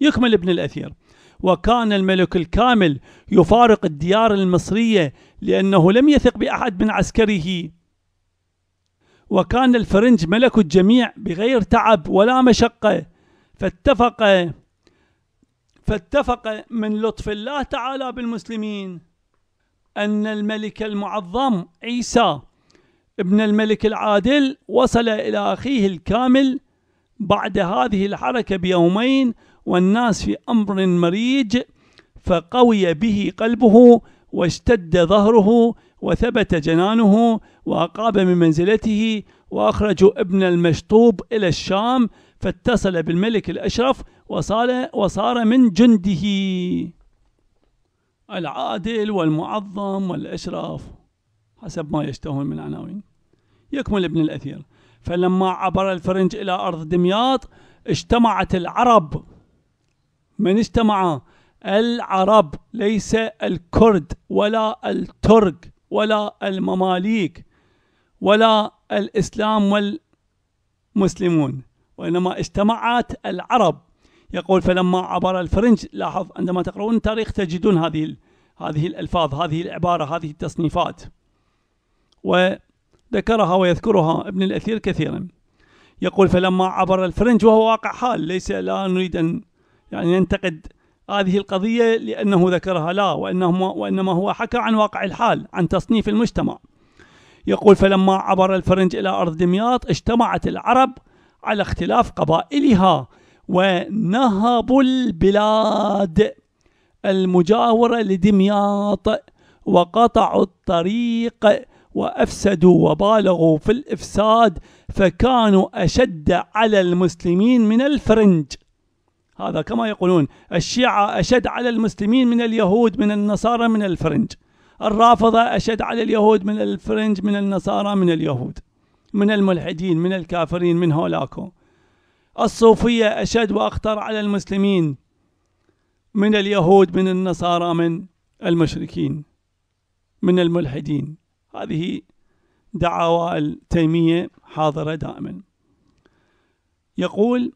يكمل ابن الأثير وكان الملك الكامل يفارق الديار المصرية لأنه لم يثق بأحد من عسكره وكان الفرنج ملك الجميع بغير تعب ولا مشقة فاتفق فاتفق من لطف الله تعالى بالمسلمين أن الملك المعظم عيسى ابن الملك العادل وصل إلى أخيه الكامل بعد هذه الحركة بيومين والناس في أمر مريج فقوي به قلبه واشتد ظهره وثبت جنانه وأقاب من منزلته وأخرجوا ابن المشطوب إلى الشام فاتصل بالملك الأشرف وصار, وصار من جنده العادل والمعظم والأشرف حسب ما يشتهون من عناوين يكمل ابن الأثير فلما عبر الفرنج إلى أرض دمياط اجتمعت العرب من اجتمع العرب ليس الكرد ولا الترك ولا المماليك ولا الإسلام والمسلمون وإنما اجتمعت العرب يقول فلما عبر الفرنج لاحظ عندما تقرؤون التاريخ تجدون هذه هذه الألفاظ هذه العبارة هذه التصنيفات وذكرها ويذكرها ابن الأثير كثيرا يقول فلما عبر الفرنج وهو واقع حال ليس لا نريد أن يعني ينتقد هذه القضية لأنه ذكرها لا وإنما, وإنما هو حكى عن واقع الحال عن تصنيف المجتمع يقول فلما عبر الفرنج إلى أرض دمياط اجتمعت العرب على اختلاف قبائلها ونهبوا البلاد المجاورة لدمياط وقطعوا الطريق وافسدوا وبالغوا في الافساد فكانوا اشد على المسلمين من الفرنج هذا كما يقولون الشيعة أشد على المسلمين من اليهود من النصارى من الفرنج الرافضة أشد على اليهود من الفرنج من النصارى من اليهود من الملحدين من الكافرين من هولاكو الصوفية أشد وأخطر على المسلمين من اليهود من النصارى من المشركين من الملحدين هذه دعوى التيمية حاضرة دائما يقول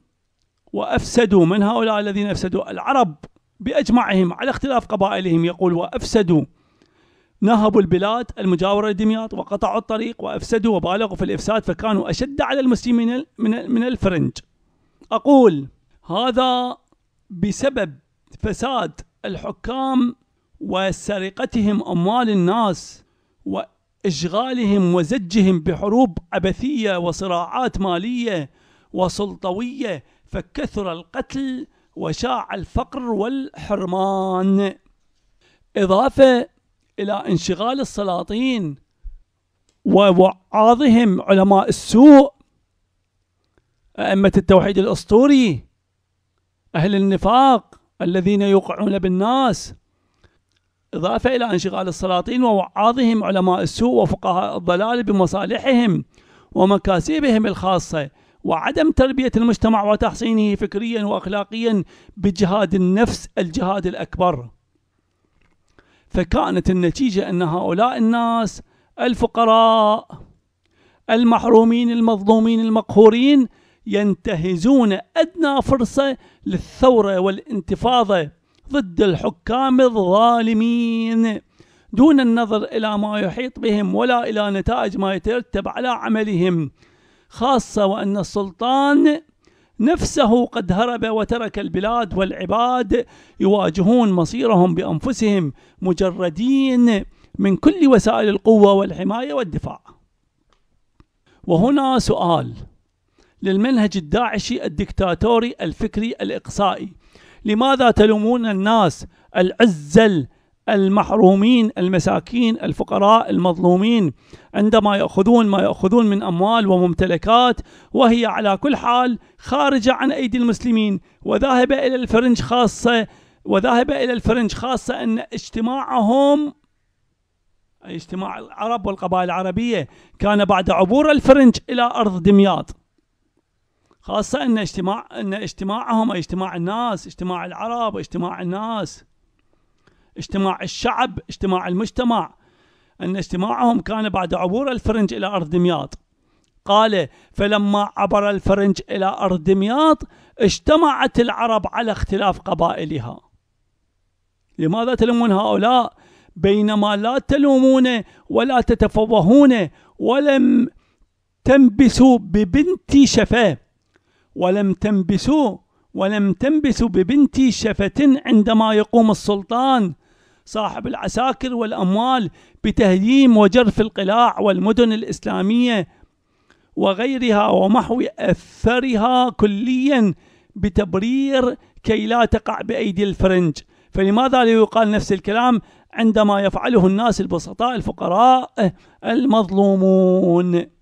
وأفسدوا من هؤلاء الذين أفسدوا العرب بأجمعهم على اختلاف قبائلهم يقول وأفسدوا نهبوا البلاد المجاورة لدمياط وقطعوا الطريق وأفسدوا وبالغوا في الإفساد فكانوا أشد على المسلمين من من الفرنج أقول هذا بسبب فساد الحكام وسرقتهم أموال الناس وإشغالهم وزجهم بحروب عبثية وصراعات مالية وسلطوية فكثر القتل وشاع الفقر والحرمان إضافة إلى انشغال السلاطين ووعاظهم علماء السوء أئمة التوحيد الأسطوري أهل النفاق الذين يوقعون بالناس إضافة إلى انشغال السلاطين ووعاظهم علماء السوء وفقهاء الضلال بمصالحهم ومكاسبهم الخاصة وعدم تربية المجتمع وتحصينه فكريا وأخلاقيا بجهاد النفس الجهاد الأكبر فكانت النتيجة أن هؤلاء الناس الفقراء المحرومين المظلومين المقهورين ينتهزون أدنى فرصة للثورة والانتفاضة ضد الحكام الظالمين دون النظر إلى ما يحيط بهم ولا إلى نتائج ما يترتب على عملهم خاصة وأن السلطان نفسه قد هرب وترك البلاد والعباد يواجهون مصيرهم بأنفسهم مجردين من كل وسائل القوة والحماية والدفاع وهنا سؤال للمنهج الداعشي الدكتاتوري الفكري الإقصائي لماذا تلومون الناس العزل المحرومين المساكين الفقراء المظلومين عندما ياخذون ما ياخذون من اموال وممتلكات وهي على كل حال خارجه عن ايدي المسلمين وذاهبه الى الفرنج خاصه وذاهبه الى الفرنج خاصه ان اجتماعهم أي اجتماع العرب والقبائل العربيه كان بعد عبور الفرنج الى ارض دمياط خاصه ان اجتماع ان اجتماعهم اجتماع الناس اجتماع العرب اجتماع الناس اجتماع الشعب اجتماع المجتمع أن اجتماعهم كان بعد عبور الفرنج إلى أرض دمياط قال فلما عبر الفرنج إلى أرض دمياط اجتمعت العرب على اختلاف قبائلها لماذا تلومون هؤلاء بينما لا تلومون ولا تتفوهون ولم تنبسوا ببنت شفاه ولم تنبسوا ولم تنبث ببنتي شفة عندما يقوم السلطان صاحب العساكر والأموال بتهييم وجرف القلاع والمدن الإسلامية وغيرها ومحو أثرها كليا بتبرير كي لا تقع بأيدي الفرنج فلماذا لا يقال نفس الكلام عندما يفعله الناس البسطاء الفقراء المظلومون